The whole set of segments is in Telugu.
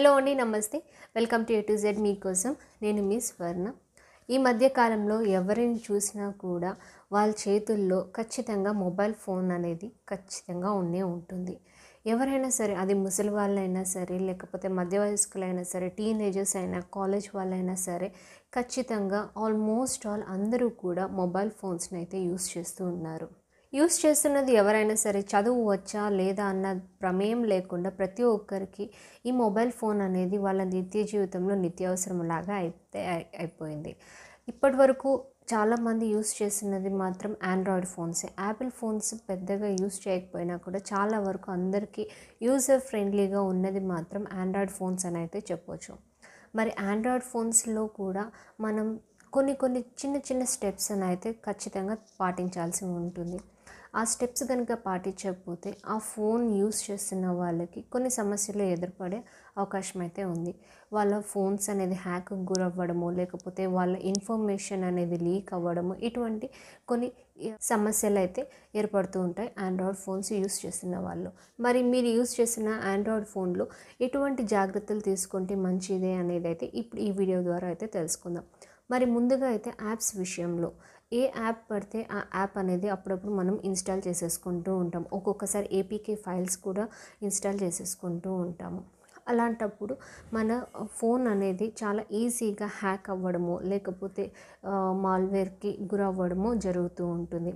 హలో అండి నమస్తే welcome to A to Z మీకోసం నేను మీ స్వర్ణ ఈ మధ్యకాలంలో ఎవరిని చూసినా కూడా వాళ్ళ చేతుల్లో ఖచ్చితంగా మొబైల్ ఫోన్ అనేది ఖచ్చితంగా ఉండే ఉంటుంది ఎవరైనా సరే అది ముసలి వాళ్ళైనా సరే లేకపోతే మధ్య వయస్కులైనా సరే టీనేజర్స్ అయినా కాలేజ్ వాళ్ళైనా సరే ఖచ్చితంగా ఆల్మోస్ట్ ఆల్ అందరూ కూడా మొబైల్ ఫోన్స్ని అయితే యూస్ చేస్తూ ఉన్నారు యూస్ చేస్తున్నది ఎవరైనా సరే చదువు వచ్చా లేదా అన్న ప్రమేయం లేకుండా ప్రతి ఒక్కరికి ఈ మొబైల్ ఫోన్ అనేది వాళ్ళ నిత్య జీవితంలో నిత్యావసరం లాగా అయితే అయిపోయింది ఇప్పటి వరకు చాలామంది యూస్ చేస్తున్నది మాత్రం ఆండ్రాయిడ్ ఫోన్స్ యాపిల్ ఫోన్స్ పెద్దగా యూస్ చేయకపోయినా కూడా చాలా వరకు అందరికీ యూజర్ ఫ్రెండ్లీగా ఉన్నది మాత్రం ఆండ్రాయిడ్ ఫోన్స్ అని అయితే చెప్పవచ్చు మరి ఆండ్రాయిడ్ ఫోన్స్లో కూడా మనం కొన్ని కొన్ని చిన్న చిన్న స్టెప్స్ అని అయితే ఖచ్చితంగా పాటించాల్సి ఉంటుంది ఆ స్టెప్స్ కనుక పాటించకపోతే ఆ ఫోన్ యూస్ చేస్తున్న వాళ్ళకి కొన్ని సమస్యలు ఎదురుపడే అవకాశం అయితే ఉంది వాళ్ళ ఫోన్స్ అనేది హ్యాక్ గురవ్వడము లేకపోతే వాళ్ళ ఇన్ఫర్మేషన్ అనేది లీక్ అవ్వడము ఇటువంటి కొన్ని సమస్యలు అయితే ఏర్పడుతూ ఉంటాయి ఆండ్రాయిడ్ ఫోన్స్ యూస్ చేస్తున్న వాళ్ళు మరి మీరు యూస్ చేసిన ఆండ్రాయిడ్ ఫోన్లో ఎటువంటి జాగ్రత్తలు తీసుకుంటే మంచిదే అనేది అయితే ఇప్పుడు ఈ వీడియో ద్వారా అయితే తెలుసుకుందాం మరి ముందుగా అయితే యాప్స్ విషయంలో ఏ యాప్ పడితే ఆ యాప్ అనేది అప్పుడప్పుడు మనం ఇన్స్టాల్ చేసేసుకుంటూ ఉంటాం ఒక్కొక్కసారి ఏపీకే ఫైల్స్ కూడా ఇన్స్టాల్ చేసేసుకుంటూ ఉంటాము అలాంటప్పుడు మన ఫోన్ అనేది చాలా ఈజీగా హ్యాక్ అవ్వడము లేకపోతే మాల్వేర్కి గురవ్వడము జరుగుతూ ఉంటుంది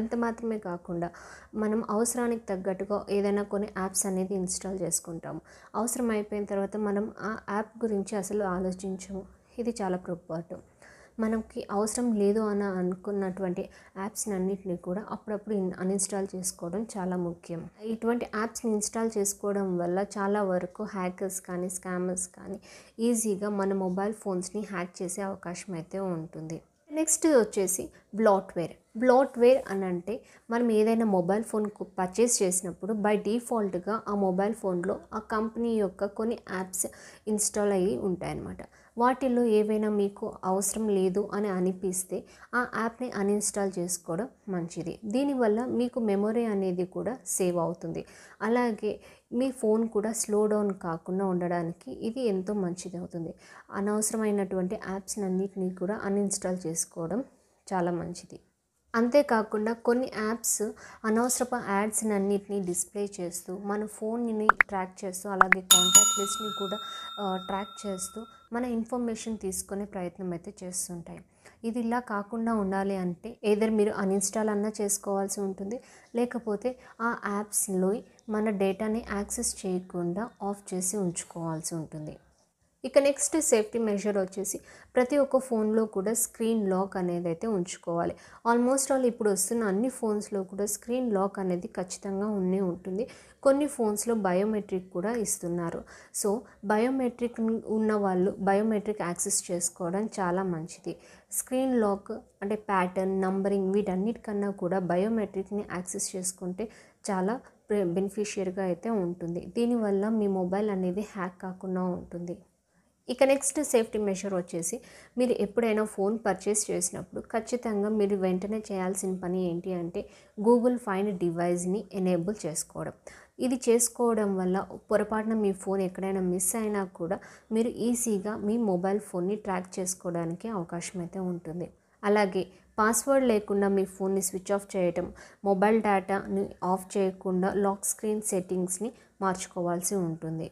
అంత మాత్రమే కాకుండా మనం అవసరానికి తగ్గట్టుగా ఏదైనా కొన్ని యాప్స్ అనేది ఇన్స్టాల్ చేసుకుంటాము అవసరం అయిపోయిన తర్వాత మనం ఆ యాప్ గురించి అసలు ఆలోచించము ఇది చాలా పొరపాటు మనకి అవసరం లేదు అని అనుకున్నటువంటి యాప్స్ అన్నింటినీ కూడా అప్పుడప్పుడు అన్ఇన్స్టాల్ చేసుకోవడం చాలా ముఖ్యం ఇటువంటి యాప్స్ని ఇన్స్టాల్ చేసుకోవడం వల్ల చాలా వరకు హ్యాకర్స్ కానీ స్కామర్స్ కానీ ఈజీగా మన మొబైల్ ఫోన్స్ని హ్యాక్ చేసే అవకాశం అయితే ఉంటుంది నెక్స్ట్ వచ్చేసి బ్లాట్వేర్ బ్లాట్వేర్ అని అంటే మనం ఏదైనా మొబైల్ ఫోన్ పర్చేస్ చేసినప్పుడు బై డిఫాల్ట్గా ఆ మొబైల్ ఫోన్లో ఆ కంపెనీ యొక్క కొన్ని యాప్స్ ఇన్స్టాల్ అయ్యి ఉంటాయన్నమాట వాటిల్లో ఏవైనా మీకు అవసరం లేదు అని అనిపిస్తే ఆ యాప్ని అన్ఇన్స్టాల్ చేసుకోవడం మంచిది దీనివల్ల మీకు మెమొరీ అనేది కూడా సేవ్ అవుతుంది అలాగే మీ ఫోన్ కూడా స్లో డౌన్ కాకుండా ఉండడానికి ఇది ఎంతో మంచిది అవుతుంది అనవసరమైనటువంటి యాప్స్ని అన్నింటినీ కూడా అన్ఇన్స్టాల్ చేసుకోవడం చాలా మంచిది అంతేకాకుండా కొన్ని యాప్స్ అనవసరపు యాడ్స్ని అన్నింటినీ డిస్ప్లే చేస్తూ మన ఫోన్ని ట్రాక్ చేస్తూ అలాగే కాంటాక్ట్ లిస్ట్ని కూడా ట్రాక్ చేస్తూ మన ఇన్ఫర్మేషన్ తీసుకునే ప్రయత్నం అయితే చేస్తుంటాయి ఇది ఇలా కాకుండా ఉండాలి అంటే ఏదర్ మీరు అన్ఇన్స్టాల్ అన్నా చేసుకోవాల్సి ఉంటుంది లేకపోతే ఆ యాప్స్లో మన డేటాని యాక్సెస్ చేయకుండా ఆఫ్ చేసి ఉంచుకోవాల్సి ఉంటుంది ఇక నెక్స్ట్ సేఫ్టీ మెజర్ వచ్చేసి ప్రతి ఒక్క ఫోన్లో కూడా స్క్రీన్ లాక్ అనేది అయితే ఉంచుకోవాలి ఆల్మోస్ట్ ఆల్ ఇప్పుడు వస్తున్న అన్ని ఫోన్స్లో కూడా స్క్రీన్ లాక్ అనేది ఖచ్చితంగా ఉండే ఉంటుంది కొన్ని ఫోన్స్లో బయోమెట్రిక్ కూడా ఇస్తున్నారు సో బయోమెట్రిక్ ఉన్న వాళ్ళు బయోమెట్రిక్ యాక్సెస్ చేసుకోవడం చాలా మంచిది స్క్రీన్ లాక్ అంటే ప్యాటర్న్ నంబరింగ్ వీటన్నిటికన్నా కూడా బయోమెట్రిక్ని యాక్సెస్ చేసుకుంటే చాలా బెనిఫిషియర్గా అయితే ఉంటుంది దీనివల్ల మీ మొబైల్ అనేది హ్యాక్ కాకుండా ఉంటుంది ఇక నెక్స్ట్ సేఫ్టీ మెషర్ వచ్చేసి మీరు ఎప్పుడైనా ఫోన్ పర్చేస్ చేసినప్పుడు ఖచ్చితంగా మీరు వెంటనే చేయాల్సిన పని ఏంటి అంటే గూగుల్ ఫైన్ డివైస్ని ఎనేబుల్ చేసుకోవడం ఇది చేసుకోవడం వల్ల పొరపాటున మీ ఫోన్ ఎక్కడైనా మిస్ అయినా కూడా మీరు ఈజీగా మీ మొబైల్ ఫోన్ని ట్రాక్ చేసుకోవడానికి అవకాశం అయితే ఉంటుంది అలాగే పాస్వర్డ్ లేకుండా మీ ఫోన్ని స్విచ్ ఆఫ్ చేయటం మొబైల్ డేటాని ఆఫ్ చేయకుండా లాక్ స్క్రీన్ సెట్టింగ్స్ని మార్చుకోవాల్సి ఉంటుంది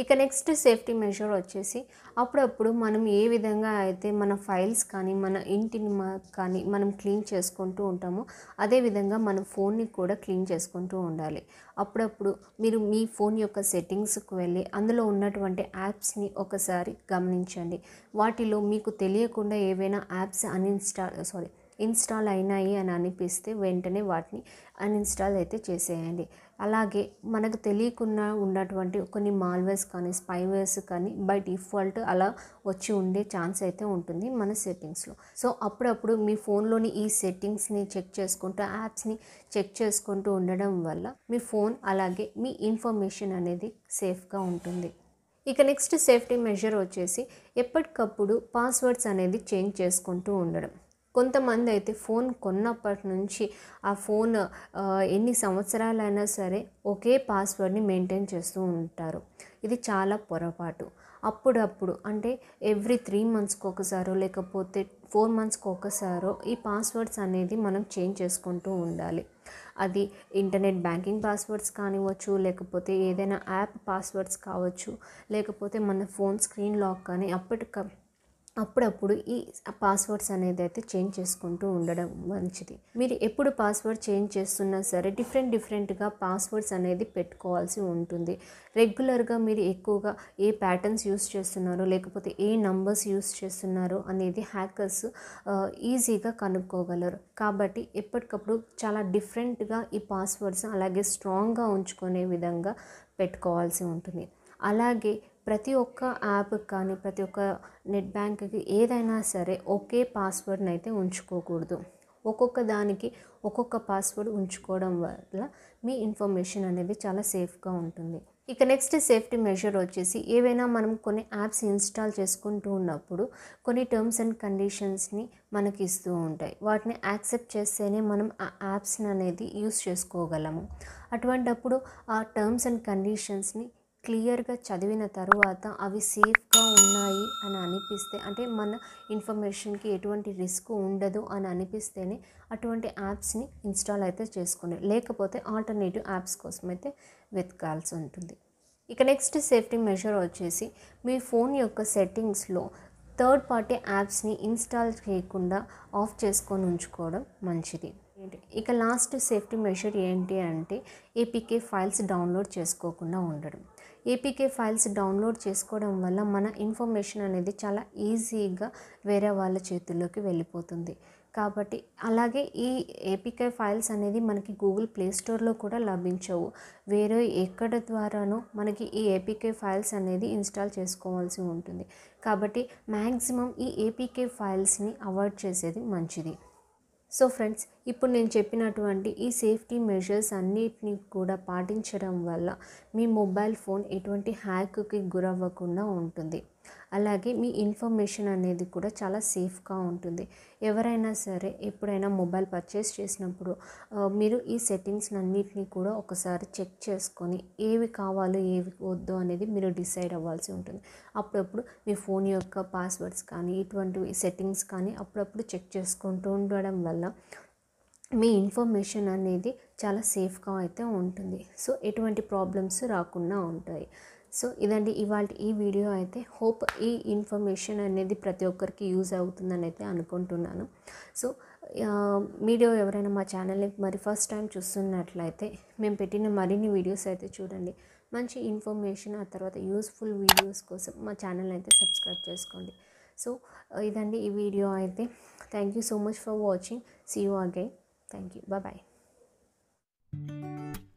ఇక నెక్స్ట్ సేఫ్టీ మెజర్ వచ్చేసి అప్పుడప్పుడు మనం ఏ విధంగా అయితే మన ఫైల్స్ కానీ మన ఇంటిని కానీ మనం క్లీన్ చేసుకుంటూ ఉంటామో అదేవిధంగా మన ఫోన్ని కూడా క్లీన్ చేసుకుంటూ ఉండాలి అప్పుడప్పుడు మీరు మీ ఫోన్ యొక్క సెట్టింగ్స్కి వెళ్ళి అందులో ఉన్నటువంటి యాప్స్ని ఒకసారి గమనించండి వాటిలో మీకు తెలియకుండా ఏవైనా యాప్స్ అన్ఇన్స్టాల్ సారీ ఇన్స్టాల్ అయినాయి అని అనిపిస్తే వెంటనే వాటిని అన్ఇన్స్టాల్ అయితే చేసేయండి అలాగే మనకు తెలియకుండా ఉన్నటువంటి కొన్ని మాల్వేర్స్ కానీ స్పైవేర్స్ కానీ బై డిఫాల్ట్ అలా వచ్చి ఉండే ఛాన్స్ అయితే ఉంటుంది మన సెట్టింగ్స్లో సో అప్పుడప్పుడు మీ ఫోన్లోని ఈ సెట్టింగ్స్ని చెక్ చేసుకుంటూ యాప్స్ని చెక్ చేసుకుంటూ ఉండడం వల్ల మీ ఫోన్ అలాగే మీ ఇన్ఫర్మేషన్ అనేది సేఫ్గా ఉంటుంది ఇక నెక్స్ట్ సేఫ్టీ మెజర్ వచ్చేసి ఎప్పటికప్పుడు పాస్వర్డ్స్ అనేది చేంజ్ చేసుకుంటూ ఉండడం కొంతమంది అయితే ఫోన్ కొన్నప్పటి నుంచి ఆ ఫోన్ ఎన్ని సంవత్సరాలైనా సరే ఒకే పాస్వర్డ్ని మెయింటైన్ చేస్తూ ఉంటారు ఇది చాలా పొరపాటు అప్పుడప్పుడు అంటే ఎవ్రీ త్రీ మంత్స్కి ఒకసారో లేకపోతే ఫోర్ మంత్స్కి ఒకసారో ఈ పాస్వర్డ్స్ అనేది మనం చేంజ్ చేసుకుంటూ ఉండాలి అది ఇంటర్నెట్ బ్యాంకింగ్ పాస్వర్డ్స్ కానివ్వచ్చు లేకపోతే ఏదైనా యాప్ పాస్వర్డ్స్ కావచ్చు లేకపోతే మన ఫోన్ స్క్రీన్ లాక్ కానీ అప్పటికప్పుడు అప్పుడప్పుడు ఈ పాస్వర్డ్స్ అనేది అయితే చేంజ్ చేసుకుంటూ ఉండడం మంచిది మీరు ఎప్పుడు పాస్వర్డ్ చేంజ్ చేస్తున్నా సరే డిఫరెంట్ డిఫరెంట్గా పాస్వర్డ్స్ అనేది పెట్టుకోవాల్సి ఉంటుంది రెగ్యులర్గా మీరు ఎక్కువగా ఏ ప్యాటర్న్స్ యూస్ చేస్తున్నారో లేకపోతే ఏ నంబర్స్ యూస్ చేస్తున్నారో అనేది హ్యాకర్స్ ఈజీగా కనుక్కోగలరు కాబట్టి ఎప్పటికప్పుడు చాలా డిఫరెంట్గా ఈ పాస్వర్డ్స్ అలాగే స్ట్రాంగ్గా ఉంచుకునే విధంగా పెట్టుకోవాల్సి ఉంటుంది అలాగే ప్రతి ఒక్క యాప్ కానీ ప్రతి ఒక్క నెట్ బ్యాంక్కి ఏదైనా సరే ఒకే పాస్వర్డ్ని అయితే ఉంచుకోకూడదు ఒక్కొక్క దానికి ఒక్కొక్క పాస్వర్డ్ ఉంచుకోవడం వల్ల మీ ఇన్ఫర్మేషన్ అనేది చాలా సేఫ్గా ఉంటుంది ఇక నెక్స్ట్ సేఫ్టీ మెజర్ వచ్చేసి ఏవైనా మనం కొన్ని యాప్స్ ఇన్స్టాల్ చేసుకుంటూ ఉన్నప్పుడు కొన్ని టర్మ్స్ అండ్ కండిషన్స్ని మనకి ఇస్తూ ఉంటాయి వాటిని యాక్సెప్ట్ చేస్తేనే మనం ఆ యాప్స్ని అనేది యూస్ చేసుకోగలము అటువంటప్పుడు ఆ టర్మ్స్ అండ్ కండిషన్స్ని క్లియర్గా చదివిన తర్వాత అవి సేఫ్గా ఉన్నాయి అని అనిపిస్తే అంటే మన ఇన్ఫర్మేషన్కి ఎటువంటి రిస్క్ ఉండదు అని అనిపిస్తేనే అటువంటి యాప్స్ని ఇన్స్టాల్ అయితే చేసుకునే లేకపోతే ఆల్టర్నేటివ్ యాప్స్ కోసం అయితే వెతకాల్సి ఉంటుంది ఇక నెక్స్ట్ సేఫ్టీ మెజర్ వచ్చేసి మీ ఫోన్ యొక్క సెట్టింగ్స్లో థర్డ్ పార్టీ యాప్స్ని ఇన్స్టాల్ చేయకుండా ఆఫ్ చేసుకొని ఉంచుకోవడం మంచిది ఇక లాస్ట్ సేఫ్టీ మెషర్ ఏంటి అంటే ఏపీకే ఫైల్స్ డౌన్లోడ్ చేసుకోకుండా ఉండడం ఏపీకే ఫైల్స్ డౌన్లోడ్ చేసుకోవడం వల్ల మన ఇన్ఫర్మేషన్ అనేది చాలా ఈజీగా వేరే వాళ్ళ చేతుల్లోకి వెళ్ళిపోతుంది కాబట్టి అలాగే ఈ ఏపీకే ఫైల్స్ అనేది మనకి గూగుల్ ప్లే స్టోర్లో కూడా లభించవు వేరే ఎక్కడ ద్వారానో మనకి ఈ ఏపీకే ఫైల్స్ అనేది ఇన్స్టాల్ చేసుకోవాల్సి ఉంటుంది కాబట్టి మ్యాక్సిమం ఈ ఏపీకే ఫైల్స్ని అవాయిడ్ చేసేది మంచిది సో ఫ్రెండ్స్ ఇప్పుడు నేను చెప్పినటువంటి ఈ సేఫ్టీ మెజర్స్ అన్నిటినీ కూడా పాటించడం వల్ల మీ మొబైల్ ఫోన్ ఎటువంటి హ్యాక్కి గురవ్వకుండా ఉంటుంది అలాగే మీ ఇన్ఫర్మేషన్ అనేది కూడా చాలా సేఫ్గా ఉంటుంది ఎవరైనా సరే ఎప్పుడైనా మొబైల్ పర్చేస్ చేసినప్పుడు మీరు ఈ సెట్టింగ్స్ అన్నిటినీ కూడా ఒకసారి చెక్ చేసుకొని ఏవి కావాలో ఏవి వద్దు అనేది మీరు డిసైడ్ అవ్వాల్సి ఉంటుంది అప్పుడప్పుడు మీ ఫోన్ యొక్క పాస్వర్డ్స్ కానీ ఇటువంటి సెట్టింగ్స్ కానీ అప్పుడప్పుడు చెక్ చేసుకుంటూ ఉండడం వల్ల మీ ఇన్ఫర్మేషన్ అనేది చాలా సేఫ్గా అయితే ఉంటుంది సో ఎటువంటి ప్రాబ్లమ్స్ రాకుండా ఉంటాయి సో ఇదండి ఇవాళ ఈ వీడియో అయితే హోప్ ఈ ఇన్ఫర్మేషన్ అనేది ప్రతి ఒక్కరికి యూజ్ అవుతుందని అయితే అనుకుంటున్నాను సో వీడియో ఎవరైనా మా ఛానల్ని మరి ఫస్ట్ టైం చూస్తున్నట్లయితే మేము పెట్టిన మరిన్ని వీడియోస్ అయితే చూడండి మంచి ఇన్ఫర్మేషన్ ఆ తర్వాత యూస్ఫుల్ వీడియోస్ కోసం మా ఛానల్ అయితే సబ్స్క్రైబ్ చేసుకోండి సో ఇదండి ఈ వీడియో అయితే thank you so much for watching see you again Thank you. Bye bye.